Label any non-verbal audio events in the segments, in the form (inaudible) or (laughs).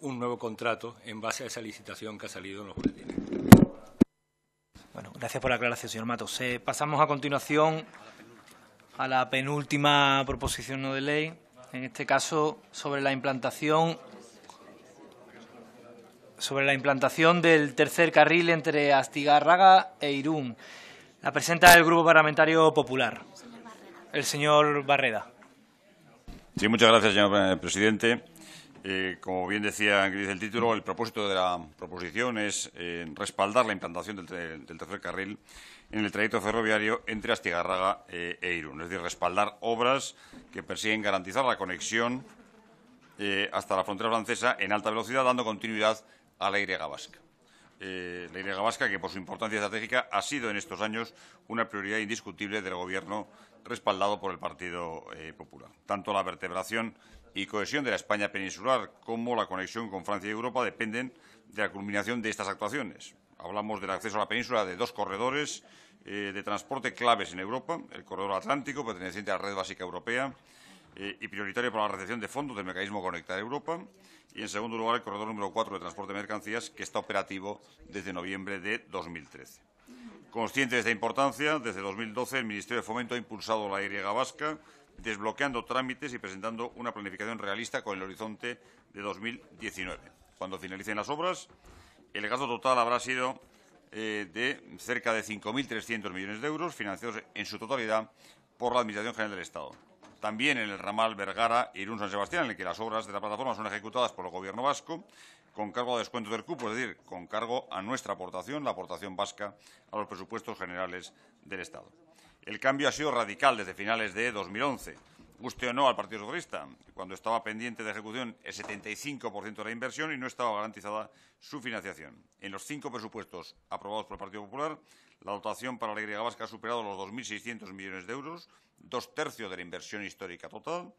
un nuevo contrato en base a esa licitación que ha salido en los boletines. Bueno, gracias por la aclaración, señor Matos. Eh, pasamos a continuación a la penúltima proposición no de ley, en este caso sobre la implantación sobre la implantación del tercer carril entre Astigarraga e Irún. La presenta el Grupo Parlamentario Popular, el señor Barreda. Sí, muchas gracias, señor eh, presidente. Eh, como bien decía Gris el título, el propósito de la proposición es eh, respaldar la implantación del, tercer carril en el trayecto ferroviario entre Astigarraga eh, e Irún, es decir, respaldar obras que persiguen garantizar la conexión hasta la frontera francesa en alta velocidad, dando continuidad a la Y vasca. la Y que por su importancia estratégica ha sido en estos años una prioridad indiscutible del Gobierno respaldado por el Partido Popular. Tanto la vertebración y cohesión de la España peninsular, como la conexión con Francia y Europa, dependen de la culminación de estas actuaciones. Hablamos del acceso a la península de dos corredores eh, de transporte claves en Europa, el corredor atlántico, perteneciente a la red básica europea, eh, y prioritario para la recepción de fondos del mecanismo Conectar Europa. Y, en segundo lugar, el corredor número 4 de transporte de mercancías, que está operativo desde noviembre de 2013. Consciente de esta importancia, desde 2012 el Ministerio de Fomento ha impulsado la Y vasca desbloqueando trámites y presentando una planificación realista con el horizonte de 2019. Cuando finalicen las obras, el gasto total habrá sido eh, de cerca de 5.300 millones de euros, financiados en su totalidad por la Administración General del Estado. También en el ramal Vergara-Irún-San Sebastián, en el que las obras de la plataforma son ejecutadas por el Gobierno vasco, con cargo a descuento del cupo, es decir, con cargo a nuestra aportación, la aportación vasca a los presupuestos generales del Estado. El cambio ha sido radical desde finales de 2011. Guste o no al Partido Socialista, cuando estaba pendiente de ejecución el 75% de la inversión y no estaba garantizada su financiación. En los cinco presupuestos aprobados por el Partido Popular, la dotación para la Y Vasca ha superado los 2.600 millones de euros, dos tercios de la inversión histórica total,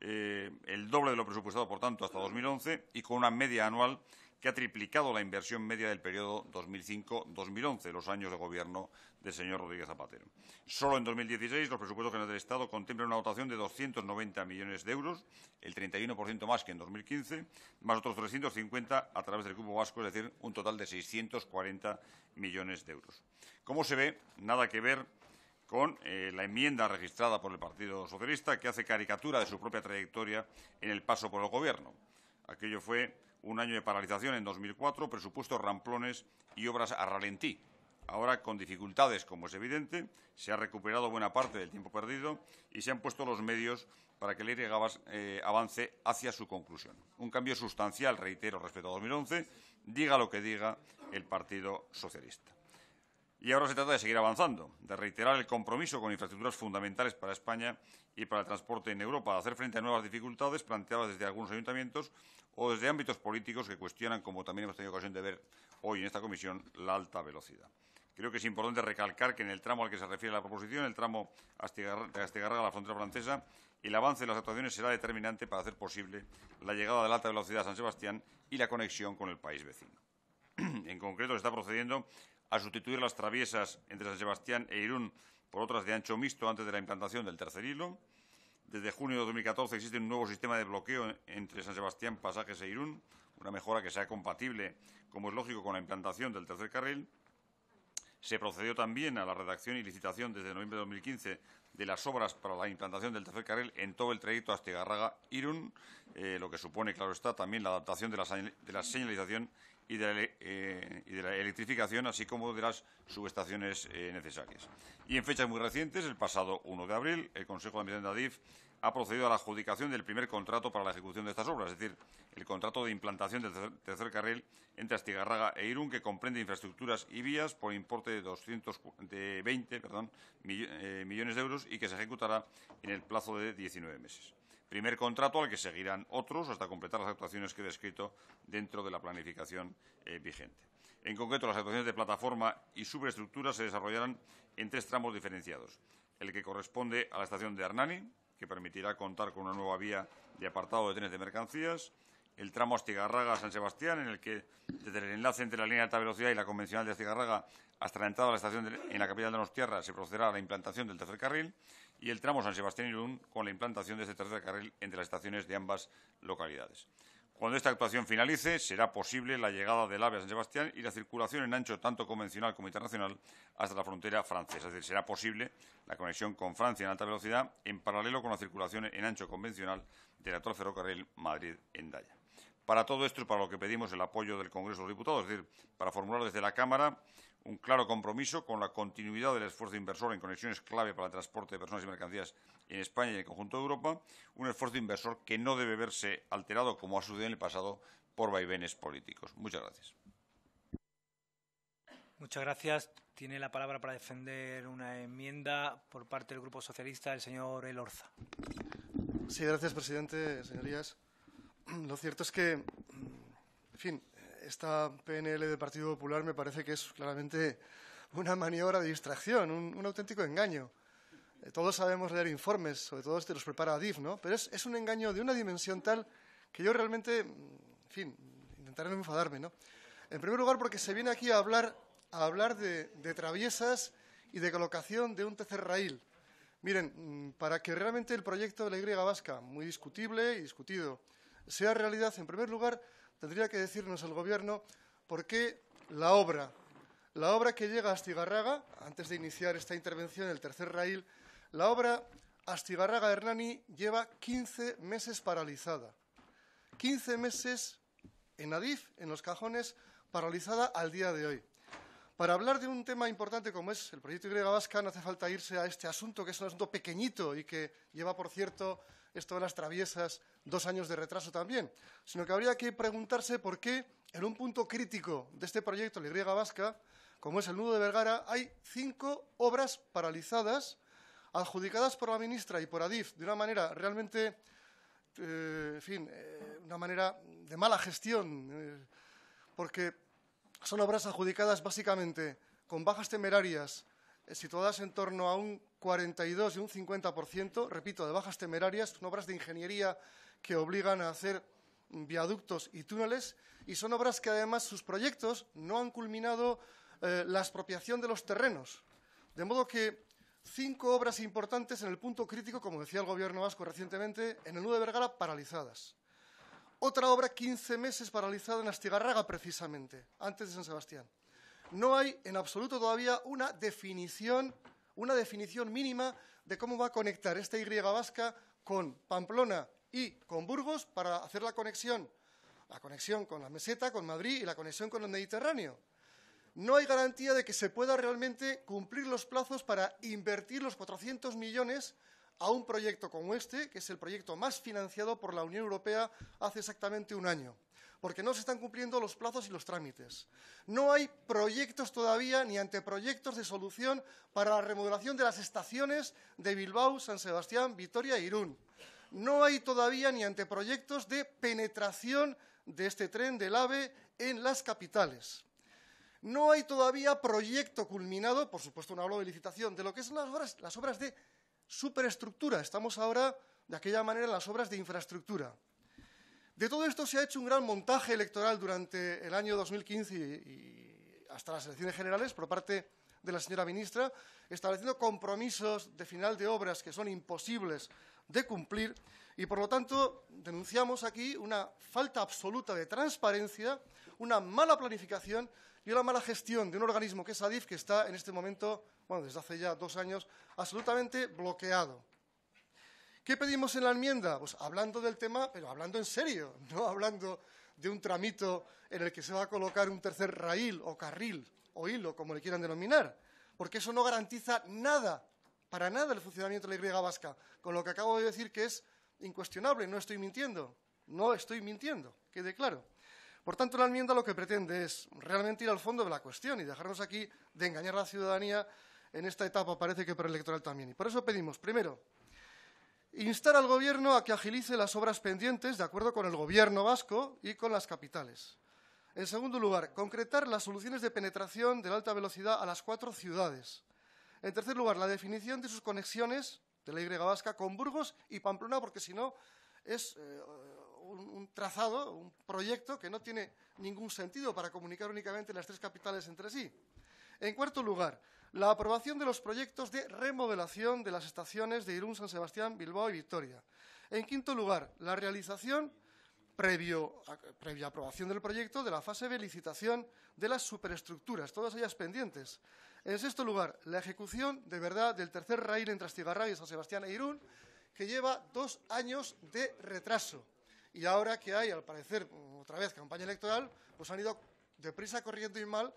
eh, el doble de lo presupuestado, por tanto, hasta 2011, y con una media anual que ha triplicado la inversión media del periodo 2005-2011, los años de gobierno del señor Rodríguez Zapatero. Solo en 2016 los presupuestos generales del Estado contemplan una dotación de 290 millones de euros, el 31% más que en 2015, más otros 350 a través del Cupo Vasco, es decir, un total de 640 millones de euros. Como se ve, nada que ver con eh, la enmienda registrada por el Partido Socialista, que hace caricatura de su propia trayectoria en el paso por el Gobierno. Aquello fue un año de paralización en 2004, presupuestos ramplones y obras a ralentí. Ahora, con dificultades, como es evidente, se ha recuperado buena parte del tiempo perdido y se han puesto los medios para que el llegue eh, avance hacia su conclusión. Un cambio sustancial, reitero, respecto a 2011, diga lo que diga el Partido Socialista. Y ahora se trata de seguir avanzando, de reiterar el compromiso con infraestructuras fundamentales para España y para el transporte en Europa, hacer frente a nuevas dificultades planteadas desde algunos ayuntamientos o desde ámbitos políticos que cuestionan, como también hemos tenido ocasión de ver hoy en esta comisión, la alta velocidad. Creo que es importante recalcar que en el tramo al que se refiere la proposición, el tramo Astigarraga a la frontera francesa, el avance de las actuaciones será determinante para hacer posible la llegada de la alta velocidad a San Sebastián y la conexión con el país vecino. (clears throat) en concreto, se está procediendo a sustituir las traviesas entre San Sebastián e Irún por otras de ancho mixto antes de la implantación del tercer hilo. Desde junio de 2014 existe un nuevo sistema de bloqueo entre San Sebastián, Pasajes e Irún, una mejora que sea compatible, como es lógico, con la implantación del tercer carril. Se procedió también a la redacción y licitación desde noviembre de 2015 de las obras para la implantación del tercer carril en todo el trayecto astigarraga irún eh, lo que supone, claro está, también la adaptación de la señalización eh, y de la, electrificación, así como de las subestaciones eh, necesarias. Y en fechas muy recientes, el pasado 1 de abril, el Consejo de Administración de Adif ha procedido a la adjudicación del primer contrato para la ejecución de estas obras, es decir, el contrato de implantación del tercer, carril entre Astigarraga e Irún, que comprende infraestructuras y vías por importe de 220 eh, millones de euros y que se ejecutará en el plazo de 19 meses. Primer contrato al que seguirán otros hasta completar las actuaciones que he descrito dentro de la planificación eh, vigente. En concreto, las actuaciones de plataforma y subestructura se desarrollarán en tres tramos diferenciados. El que corresponde a la estación de Hernani, que permitirá contar con una nueva vía de apartado de trenes de mercancías, el tramo Astigarraga-San Sebastián, en el que desde el enlace entre la línea de alta velocidad y la convencional de Astigarraga hasta la entrada a la estación en la capital de Tierras, se procederá a la implantación del tercer carril y el tramo San Sebastián-Irún con la implantación de este tercer carril entre las estaciones de ambas localidades. Cuando esta actuación finalice, será posible la llegada del AVE a San Sebastián y la circulación en ancho tanto convencional como internacional hasta la frontera francesa. Es decir, será posible la conexión con Francia en alta velocidad en paralelo con la circulación en ancho convencional del actual ferrocarril Madrid-Endaya. Para todo esto y para lo que pedimos el apoyo del Congreso de los Diputados, es decir, para formular desde la Cámara un claro compromiso con la continuidad del esfuerzo inversor en conexiones clave para el transporte de personas y mercancías en España y en el conjunto de Europa, un esfuerzo inversor que no debe verse alterado, como ha sucedido en el pasado, por vaivenes políticos. Muchas gracias. Muchas gracias. Tiene la palabra para defender una enmienda por parte del Grupo Socialista el señor Elorza. Sí, gracias, presidente. Señorías, lo cierto es que, en fin, esta PNL del Partido Popular me parece que es claramente una maniobra de distracción, un, auténtico engaño. Eh, todos sabemos leer informes, sobre todo este los prepara DIF, ¿no? Pero es, un engaño de una dimensión tal que yo realmente, mm, en fin, intentaré no enfadarme, ¿no? En primer lugar, porque se viene aquí a hablar, a hablar de, de traviesas y de colocación de un tercer raíl. Miren, mm, para que realmente el proyecto de la Y vasca, muy discutible y discutido, sea realidad, en primer lugar, tendría que decirnos el Gobierno por qué la obra, la obra que llega a Astigarraga, antes de iniciar esta intervención, el tercer rail, la obra Astigarraga Hernani lleva 15 meses paralizada. 15 meses en Adif, en los cajones, paralizada al día de hoy. Para hablar de un tema importante como es el proyecto Y Vasca, no hace falta irse a este asunto, que es un asunto pequeñito y que lleva, por cierto, esto de las traviesas, dos años de retraso también, sino que habría que preguntarse por qué en un punto crítico de este proyecto, la Y vasca, como es el nudo de Vergara, hay cinco obras paralizadas, adjudicadas por la ministra y por Adif de una manera realmente, eh, en fin, eh, una manera de mala gestión, eh, porque son obras adjudicadas básicamente con bajas temerarias, situadas en torno a un 42 y un 50%, repito, de bajas temerarias, son obras de ingeniería que obligan a hacer viaductos y túneles, y son obras que además sus proyectos no han culminado eh, la expropiación de los terrenos. De modo que cinco obras importantes en el punto crítico, como decía el Gobierno vasco recientemente, en el nudo de Vergara paralizadas. Otra obra 15 meses paralizada en Astigarraga, precisamente, antes de San Sebastián. No hay en absoluto todavía una definición una definición mínima de cómo va a conectar esta Y vasca con Pamplona y con Burgos para hacer la conexión, la conexión con la meseta, con Madrid y la conexión con el Mediterráneo. No hay garantía de que se pueda realmente cumplir los plazos para invertir los 400 millones a un proyecto como este, que es el proyecto más financiado por la Unión Europea hace exactamente un año porque no se están cumpliendo los plazos y los trámites. No hay proyectos todavía ni anteproyectos de solución para la remodelación de las estaciones de Bilbao, San Sebastián, Vitoria e Irún. No hay todavía ni anteproyectos de penetración de este tren del AVE en las capitales. No hay todavía proyecto culminado, por supuesto no hablo de licitación, de lo que son las obras, las obras de superestructura. Estamos ahora, de aquella manera, en las obras de infraestructura. De todo esto se ha hecho un gran montaje electoral durante el año 2015 y, hasta las elecciones generales por parte de la señora ministra, estableciendo compromisos de final de obras que son imposibles de cumplir y, por lo tanto, denunciamos aquí una falta absoluta de transparencia, una mala planificación y una mala gestión de un organismo que es ADIF, que está en este momento, bueno, desde hace ya dos años, absolutamente bloqueado. ¿Qué pedimos en la enmienda? Pues hablando del tema, pero hablando en serio, (laughs) no hablando de un tramito en el que se va a colocar un tercer raíl o carril o hilo, como le quieran denominar, porque eso no garantiza nada, para nada el funcionamiento de la Y vasca, con lo que acabo de decir que es incuestionable, no estoy mintiendo, no estoy mintiendo, quede claro. Por tanto, la enmienda lo que pretende es realmente ir al fondo de la cuestión y dejarnos aquí de engañar a la ciudadanía en esta etapa, parece que electoral también. Y por eso pedimos, primero, instar al Gobierno a que agilice las obras pendientes de acuerdo con el Gobierno vasco y con las capitales. En segundo lugar, concretar las soluciones de penetración de la alta velocidad a las cuatro ciudades. En tercer lugar, la definición de sus conexiones de la Y vasca con Burgos y Pamplona, porque si no es eh, un, trazado, un proyecto que no tiene ningún sentido para comunicar únicamente las tres capitales entre sí. En cuarto lugar, la aprobación de los proyectos de remodelación de las estaciones de Irún, San Sebastián, Bilbao y Victoria. En quinto lugar, la realización, previa aprobación del proyecto, de la fase de licitación de las superestructuras, todas ellas pendientes. En sexto lugar, la ejecución de verdad del tercer rail entre Astigarraga y San Sebastián e Irún, que lleva dos años de retraso. Y ahora que hay, al parecer, otra vez campaña electoral, pues han ido deprisa, corriendo y mal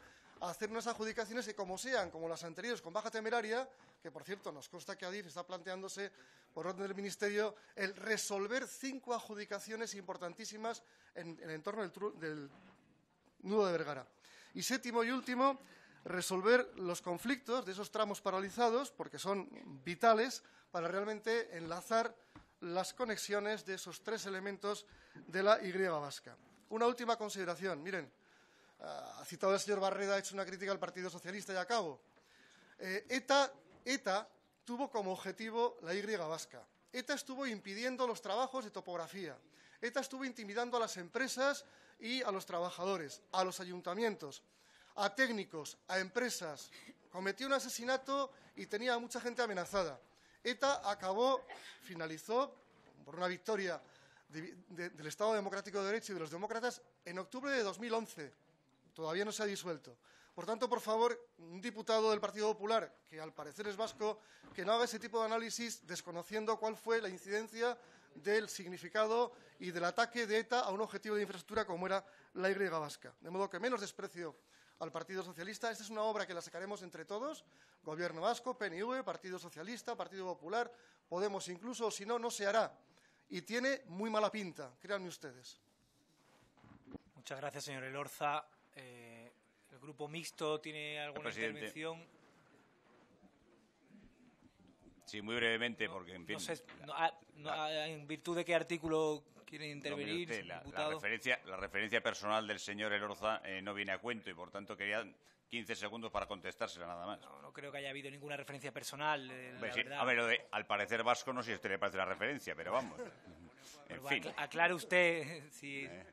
hacer unas adjudicaciones que como sean, como las anteriores con baja temeraria, que por cierto nos consta que Adif está planteándose por orden del Ministerio el resolver cinco adjudicaciones importantísimas en, el entorno del, del nudo de Vergara. Y séptimo y último, resolver los conflictos de esos tramos paralizados, porque son vitales para realmente enlazar las conexiones de esos tres elementos de la Y vasca. Una última consideración. Miren, Ah, ha citado el señor Barreda, ha hecho una crítica al Partido Socialista y acabo. Eh, ETA, tuvo como objetivo la Y vasca. ETA estuvo impidiendo los trabajos de topografía. ETA estuvo intimidando a las empresas y a los trabajadores, a los ayuntamientos, a técnicos, a empresas. Cometió un asesinato y tenía a mucha gente amenazada. ETA acabó, finalizó por una victoria del Estado Democrático de Derecho y de los demócratas en octubre de 2011 todavía no se ha disuelto. Por tanto, por favor, un diputado del Partido Popular, que al parecer es vasco, que no haga ese tipo de análisis desconociendo cuál fue la incidencia del significado y del ataque de ETA a un objetivo de infraestructura como era la Y vasca. De modo que menos desprecio al Partido Socialista. Esta es una obra que la sacaremos entre todos, Gobierno vasco, PNV, Partido Socialista, Partido Popular, Podemos incluso, si no, no se hará. Y tiene muy mala pinta, créanme ustedes. Muchas gracias, señor Elorza. Grupo Mixto tiene alguna intervención. Sí, muy brevemente, porque en No sé, ¿En virtud de qué artículo quiere intervenir? la, referencia, personal del señor Elorza eh, no viene a cuento y, por tanto, quería 15 segundos para contestársela nada más. No, creo que haya habido ninguna referencia personal. Eh, a ver, al parecer vasco no sé si a usted le parece la referencia, pero vamos. (laughs) en pues, fin. Aclare usted (laughs) si, eh,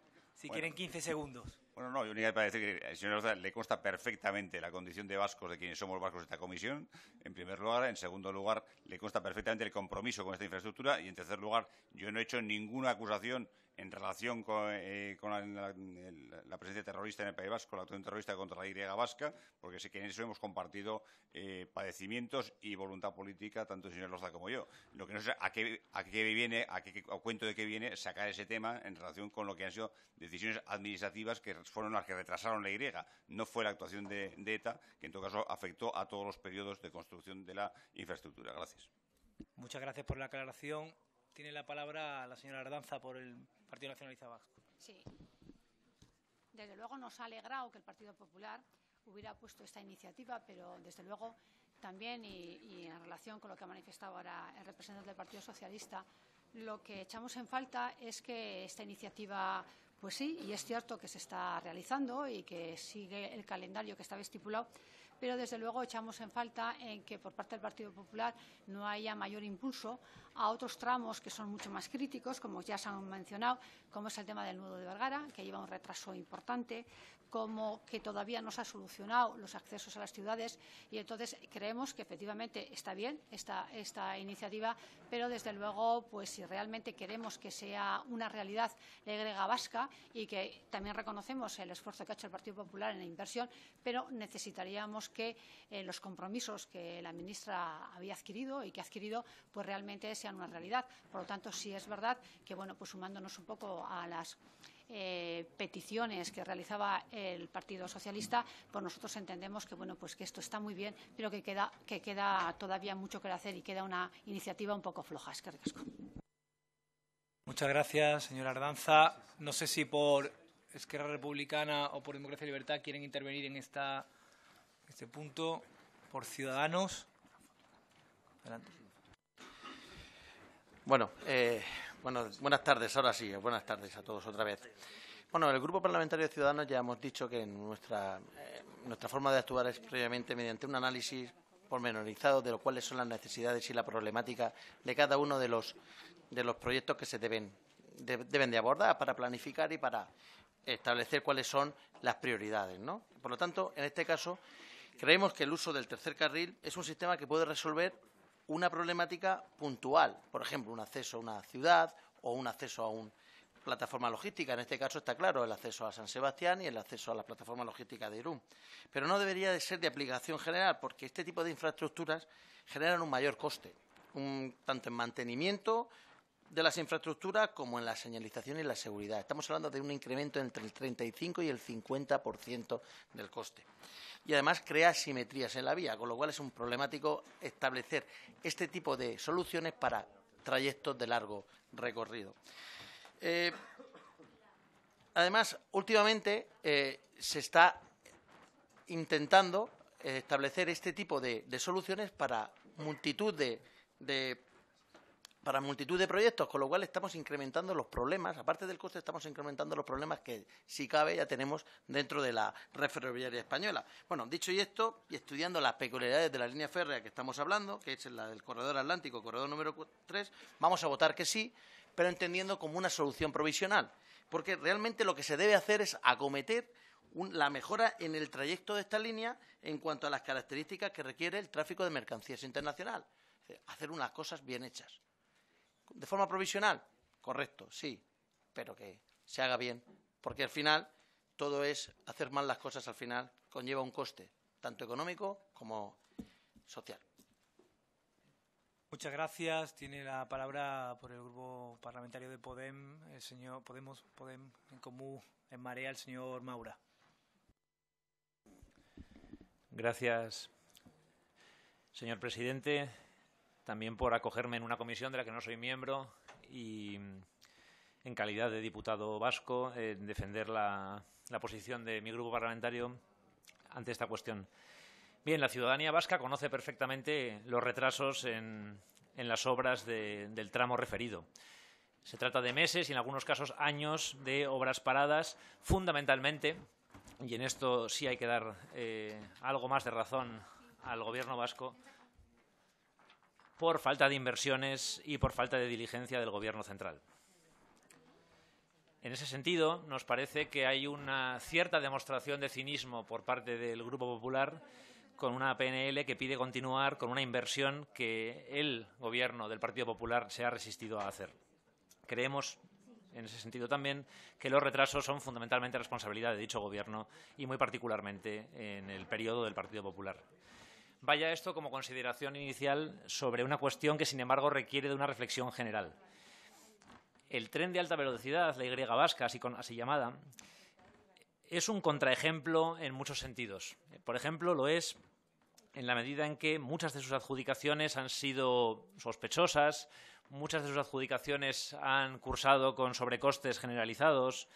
quieren 15 segundos. Bueno, no, yo únicamente para decir que señor le consta perfectamente la condición de vascos de quienes somos vascos de esta comisión, en primer lugar. En segundo lugar, le consta perfectamente el compromiso con esta infraestructura. Y en tercer lugar, yo no he hecho ninguna acusación en relación eh, con, la, presencia terrorista en el País Vasco, la actuación terrorista contra la Y vasca, porque sé que en eso hemos compartido eh, padecimientos y voluntad política, tanto el señor Loza como yo. Lo que no sé a qué, a qué viene, a, qué, cuento de qué viene sacar ese tema en relación con lo que han sido decisiones administrativas que fueron las que retrasaron la Y. No fue la actuación de ETA, que en todo caso afectó a todos los periodos de construcción de la infraestructura. Gracias. Muchas gracias por la aclaración. Tiene la palabra la señora Ardanza por el Partido Nacionalista Sí. Desde luego nos ha alegrado que el Partido Popular hubiera puesto esta iniciativa, pero desde luego también, y, y, en relación con lo que ha manifestado ahora el representante del Partido Socialista, lo que echamos en falta es que esta iniciativa, pues sí, y es cierto que se está realizando y que sigue el calendario que estaba estipulado, pero desde luego echamos en falta en que por parte del Partido Popular no haya mayor impulso a otros tramos que son mucho más críticos, como ya se han mencionado, como es el tema del nudo de Vergara, que lleva un retraso importante, como que todavía no se han solucionado los accesos a las ciudades y entonces creemos que efectivamente está bien esta, esta iniciativa, pero desde luego, pues si realmente queremos que sea una realidad la vasca y que también reconocemos el esfuerzo que ha hecho el Partido Popular en la inversión, pero necesitaríamos que eh, los compromisos que la ministra había adquirido y que ha adquirido, pues realmente sean una realidad. Por lo tanto, sí es verdad que, bueno, pues sumándonos un poco a las eh, peticiones que realizaba el Partido Socialista, pues nosotros entendemos que bueno, pues que esto está muy bien, pero que queda, que queda todavía mucho que hacer y queda una iniciativa un poco floja. Es que Muchas gracias, señora Ardanza. No sé si por Esquerra Republicana o por Democracia y Libertad quieren intervenir en esta, este punto. Por Ciudadanos. Adelante. Eh, bueno, buenas tardes, ahora sí, buenas tardes a todos otra vez. Bueno, el Grupo Parlamentario de Ciudadanos ya hemos dicho que nuestra, eh, nuestra forma de actuar es previamente mediante un análisis pormenorizado de lo cuáles son las necesidades y la problemática de cada uno de los, de los proyectos que se deben deben de abordar para planificar y para establecer cuáles son las prioridades. ¿no? Por lo tanto, en este caso, creemos que el uso del tercer carril es un sistema que puede resolver una problemática puntual, por ejemplo, un acceso a una ciudad o un acceso a una plataforma logística. En este caso está claro el acceso a San Sebastián y el acceso a la plataforma logística de Irún. Pero no debería de ser de aplicación general, porque este tipo de infraestructuras generan un mayor coste, tanto en mantenimiento de las infraestructuras como en la señalización y la seguridad. Estamos hablando de un incremento entre el 35 y el 50% del coste. Y además crea asimetrías en la vía, con lo cual es un problemático establecer este tipo de soluciones para trayectos de largo recorrido. Eh, además, últimamente eh, se está intentando establecer este tipo de, soluciones para multitud de para multitud de proyectos, con lo cual estamos incrementando los problemas, aparte del coste, estamos incrementando los problemas que, si cabe, ya tenemos dentro de la red ferroviaria española. Bueno, dicho y esto, y estudiando las peculiaridades de la línea férrea que estamos hablando, que es la del corredor atlántico, corredor número 3, vamos a votar que sí, pero entendiendo como una solución provisional, porque realmente lo que se debe hacer es acometer la mejora en el trayecto de esta línea en cuanto a las características que requiere el tráfico de mercancías internacional, hacer unas cosas bien hechas de forma provisional, correcto, sí, pero que se haga bien, porque al final todo es hacer mal las cosas, al final conlleva un coste, tanto económico como social. Muchas gracias. Tiene la palabra por el grupo parlamentario de Podem, el señor Podemos, Podem en común, en Marea, el señor Maura. Gracias, señor presidente también por acogerme en una comisión de la que no soy miembro y mm, en calidad de diputado vasco eh, en defender la, posición de mi grupo parlamentario ante esta cuestión. Bien, la ciudadanía vasca conoce perfectamente los retrasos en, las obras del tramo referido. Se trata de meses y en algunos casos años de obras paradas, fundamentalmente, y en esto sí hay que dar eh, algo más de razón al Gobierno vasco, por falta de inversiones y por falta de diligencia del Gobierno central. En ese sentido, nos parece que hay una cierta demostración de cinismo por parte del Grupo Popular con una PNL que pide continuar con una inversión que el Gobierno del Partido Popular se ha resistido a hacer. Creemos, en ese sentido también, que los retrasos son fundamentalmente responsabilidad de dicho Gobierno y muy particularmente en el periodo del Partido Popular. Vaya esto como consideración inicial sobre una cuestión que, sin embargo, requiere de una reflexión general. El tren de alta velocidad, la Y vasca, así, así llamada, es un contraejemplo en muchos sentidos. Por ejemplo, lo es en la medida en que muchas de sus adjudicaciones han sido sospechosas, muchas de sus adjudicaciones han cursado con sobrecostes generalizados,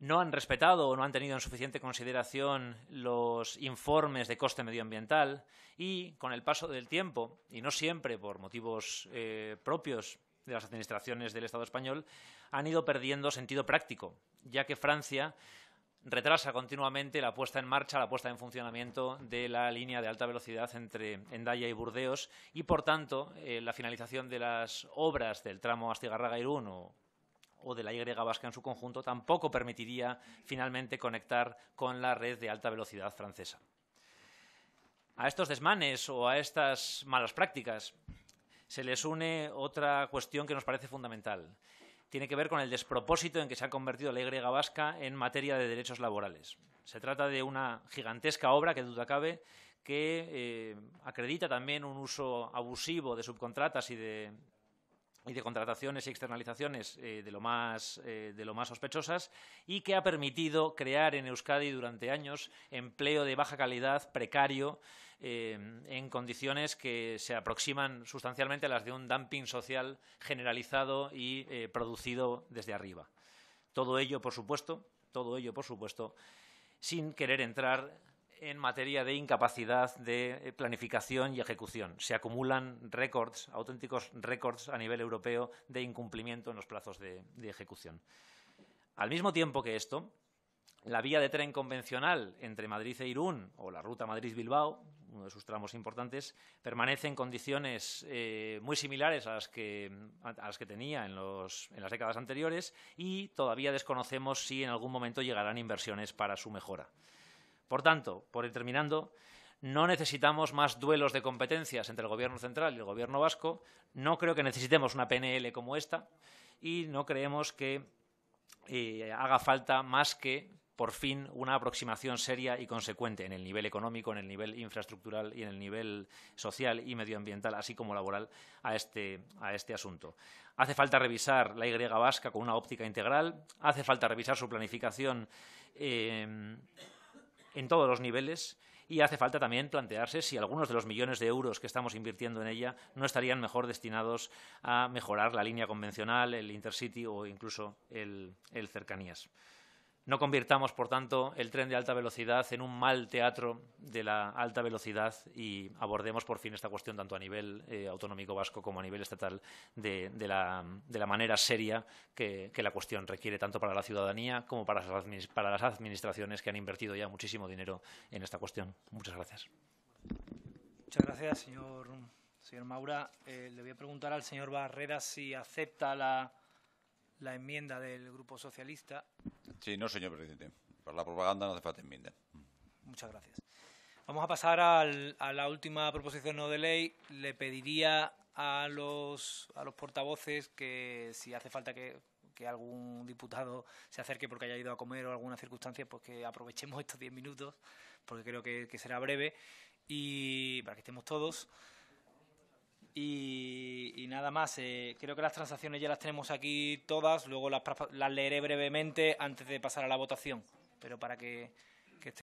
no han respetado o no han tenido en suficiente consideración los informes de coste medioambiental y con el paso del tiempo, y no siempre por motivos eh, propios de las administraciones del Estado español, han ido perdiendo sentido práctico, ya que Francia retrasa continuamente la puesta en marcha, la puesta en funcionamiento de la línea de alta velocidad entre Endaya y Burdeos y, por tanto, eh, la finalización de las obras del tramo Astigarraga-Irún o o de la Y vasca en su conjunto tampoco permitiría finalmente conectar con la red de alta velocidad francesa. A estos desmanes o a estas malas prácticas se les une otra cuestión que nos parece fundamental. Tiene que ver con el despropósito en que se ha convertido la Y vasca en materia de derechos laborales. Se trata de una gigantesca obra que duda cabe que eh, acredita también un uso abusivo de subcontratas y de y de contrataciones y externalizaciones eh, eh, de, lo más, sospechosas y que ha permitido crear en Euskadi durante años empleo de baja calidad, precario, eh, en condiciones que se aproximan sustancialmente a las de un dumping social generalizado y producido desde arriba. Todo ello, por supuesto, todo ello, por supuesto, sin querer entrar en materia de incapacidad de eh, planificación y ejecución. Se acumulan récords, auténticos récords a nivel europeo de incumplimiento en los plazos de, ejecución. Al mismo tiempo que esto, la vía de tren convencional entre Madrid e Irún o la ruta Madrid-Bilbao, uno de sus tramos importantes, permanece en condiciones eh, muy similares a las que, tenía en las décadas anteriores y todavía desconocemos si en algún momento llegarán inversiones para su mejora. Por tanto, por ir terminando, no necesitamos más duelos de competencias entre el Gobierno central y el Gobierno vasco, no creo que necesitemos una PNL como esta y no creemos que eh, haga falta más que, por fin, una aproximación seria y consecuente en el nivel económico, en el nivel infraestructural y en el nivel social y medioambiental, así como laboral, a este, este asunto. Hace falta revisar la Y vasca con una óptica integral, hace falta revisar su planificación. Eh, en todos los niveles y hace falta también plantearse si algunos de los millones de euros que estamos invirtiendo en ella no estarían mejor destinados a mejorar la línea convencional, el intercity o incluso el, cercanías. No convirtamos, por tanto, el tren de alta velocidad en un mal teatro de la alta velocidad y abordemos por fin esta cuestión tanto a nivel eh, autonómico vasco como a nivel estatal de, la, manera seria que, la cuestión requiere tanto para la ciudadanía como para las, administraciones que han invertido ya muchísimo dinero en esta cuestión. Muchas gracias. Muchas gracias, señor, Maura. Eh, le voy a preguntar al señor Barrera si acepta la enmienda del Grupo Socialista. Sí, no, señor presidente. Para la propaganda no hace falta enmienda. Muchas gracias. Vamos a pasar a la última proposición no de ley. Le pediría a los, a los portavoces que si hace falta que, algún diputado se acerque porque haya ido a comer o alguna circunstancia, pues que aprovechemos estos diez minutos, porque creo que será breve, y para que estemos todos. Y, nada más, eh, creo que las transacciones ya las tenemos aquí todas, luego las, leeré brevemente antes de pasar a la votación, pero para que, que